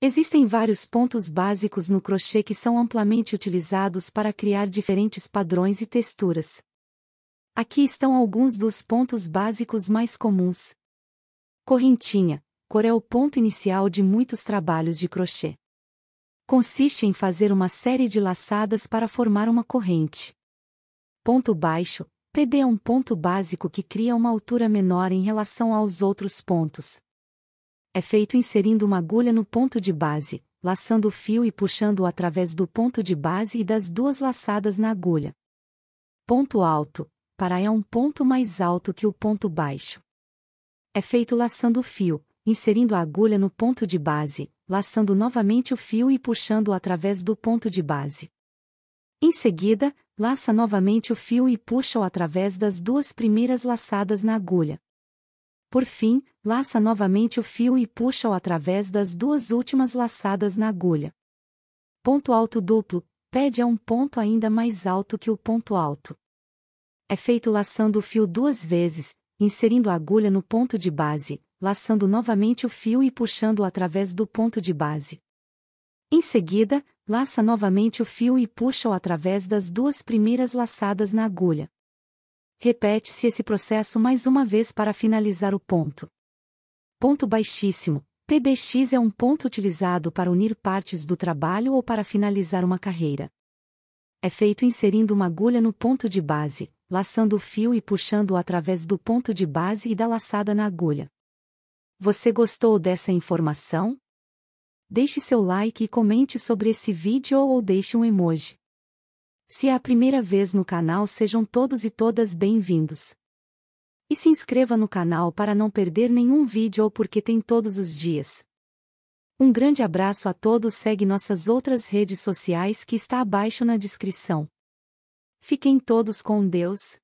Existem vários pontos básicos no crochê que são amplamente utilizados para criar diferentes padrões e texturas. Aqui estão alguns dos pontos básicos mais comuns. Correntinha, cor é o ponto inicial de muitos trabalhos de crochê. Consiste em fazer uma série de laçadas para formar uma corrente. Ponto baixo, PB é um ponto básico que cria uma altura menor em relação aos outros pontos é feito inserindo uma agulha no ponto de base, laçando o fio e puxando-o através do ponto de base e das duas laçadas na agulha. Ponto alto, para é um ponto mais alto que o ponto baixo. É feito laçando o fio, inserindo a agulha no ponto de base, laçando novamente o fio e puxando-o através do ponto de base. Em seguida, laça novamente o fio e puxa-o através das duas primeiras laçadas na agulha. Por fim, Laça novamente o fio e puxa-o através das duas últimas laçadas na agulha. Ponto alto duplo, pede a um ponto ainda mais alto que o ponto alto. É feito laçando o fio duas vezes, inserindo a agulha no ponto de base, laçando novamente o fio e puxando-o através do ponto de base. Em seguida, laça novamente o fio e puxa-o através das duas primeiras laçadas na agulha. Repete-se esse processo mais uma vez para finalizar o ponto. Ponto baixíssimo. PBX é um ponto utilizado para unir partes do trabalho ou para finalizar uma carreira. É feito inserindo uma agulha no ponto de base, laçando o fio e puxando-o através do ponto de base e da laçada na agulha. Você gostou dessa informação? Deixe seu like e comente sobre esse vídeo ou deixe um emoji. Se é a primeira vez no canal, sejam todos e todas bem-vindos se inscreva no canal para não perder nenhum vídeo ou porque tem todos os dias. Um grande abraço a todos, segue nossas outras redes sociais que está abaixo na descrição. Fiquem todos com Deus.